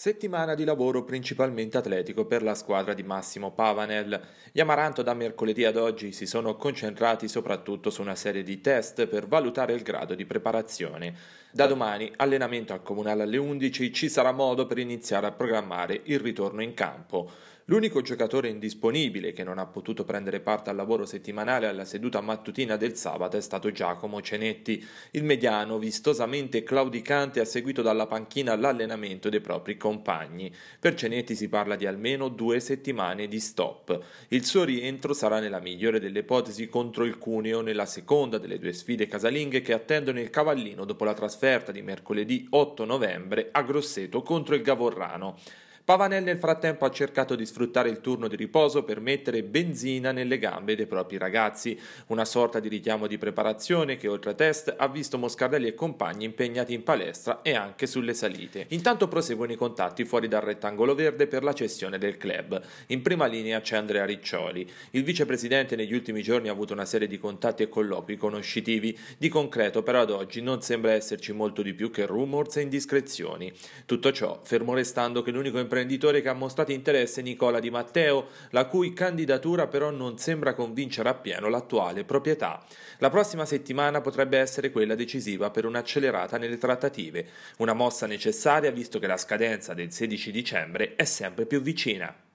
Settimana di lavoro principalmente atletico per la squadra di Massimo Pavanel. Gli Amaranto da mercoledì ad oggi si sono concentrati soprattutto su una serie di test per valutare il grado di preparazione. Da domani, allenamento al Comunale alle 11, ci sarà modo per iniziare a programmare il ritorno in campo. L'unico giocatore indisponibile che non ha potuto prendere parte al lavoro settimanale alla seduta mattutina del sabato è stato Giacomo Cenetti. Il mediano, vistosamente claudicante, ha seguito dalla panchina l'allenamento dei propri compagni. Per Cenetti si parla di almeno due settimane di stop. Il suo rientro sarà nella migliore delle ipotesi contro il Cuneo nella seconda delle due sfide casalinghe che attendono il Cavallino dopo la trasferta di mercoledì 8 novembre a Grosseto contro il Gavorrano. Pavanel nel frattempo ha cercato di sfruttare il turno di riposo per mettere benzina nelle gambe dei propri ragazzi, una sorta di richiamo di preparazione che oltre a test ha visto Moscardelli e compagni impegnati in palestra e anche sulle salite. Intanto proseguono i contatti fuori dal rettangolo verde per la cessione del club. In prima linea c'è Andrea Riccioli. Il vicepresidente negli ultimi giorni ha avuto una serie di contatti e colloqui conoscitivi. Di concreto però ad oggi non sembra esserci molto di più che rumors e indiscrezioni. Tutto ciò fermo restando che l'unico impegno imprenditore che ha mostrato interesse Nicola Di Matteo, la cui candidatura però non sembra convincere appieno l'attuale proprietà. La prossima settimana potrebbe essere quella decisiva per un'accelerata nelle trattative, una mossa necessaria visto che la scadenza del 16 dicembre è sempre più vicina.